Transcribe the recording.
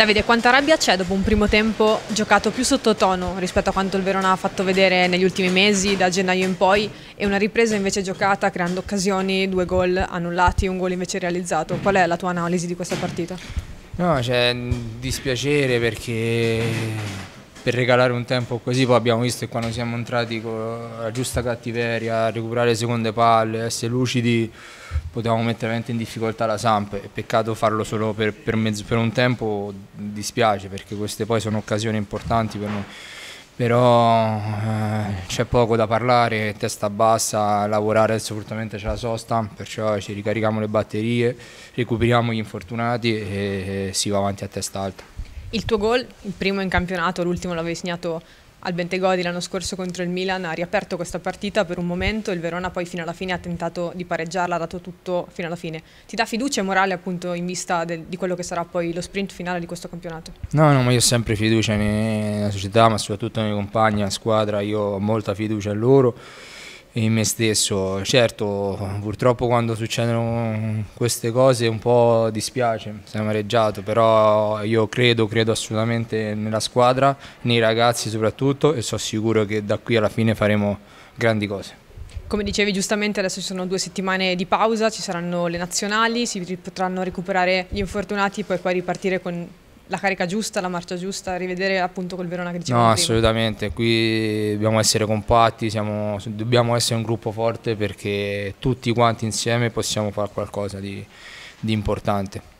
Davide, quanta rabbia c'è dopo un primo tempo giocato più sottotono rispetto a quanto il Verona ha fatto vedere negli ultimi mesi, da gennaio in poi, e una ripresa invece giocata creando occasioni, due gol annullati, un gol invece realizzato? Qual è la tua analisi di questa partita? No, c'è cioè, dispiacere perché per regalare un tempo così, poi abbiamo visto che quando siamo entrati con la giusta cattiveria, a recuperare seconde palle, essere lucidi, potevamo mettere veramente in difficoltà la Samp, è peccato farlo solo per, per, mezzo, per un tempo, dispiace perché queste poi sono occasioni importanti per noi però eh, c'è poco da parlare, testa bassa, lavorare assolutamente c'è la sosta, perciò ci ricarichiamo le batterie, recuperiamo gli infortunati e, e si va avanti a testa alta. Il tuo gol, il primo in campionato, l'ultimo l'avevi segnato al Bentegodi l'anno scorso contro il Milan, ha riaperto questa partita per un momento, il Verona poi fino alla fine ha tentato di pareggiarla, ha dato tutto fino alla fine. Ti dà fiducia e morale appunto in vista del, di quello che sarà poi lo sprint finale di questo campionato? No, no, ma io ho sempre fiducia nella società, ma soprattutto nei compagni, nella squadra, io ho molta fiducia in loro in me stesso. Certo, purtroppo quando succedono queste cose un po' dispiace, sono amareggiato, però io credo, credo assolutamente nella squadra, nei ragazzi soprattutto e sono sicuro che da qui alla fine faremo grandi cose. Come dicevi giustamente adesso ci sono due settimane di pausa, ci saranno le nazionali, si potranno recuperare gli infortunati e poi, poi ripartire con la carica giusta, la marcia giusta, rivedere appunto quel Verona che dicevamo No, prima. assolutamente, qui dobbiamo essere compatti, siamo, dobbiamo essere un gruppo forte perché tutti quanti insieme possiamo fare qualcosa di, di importante.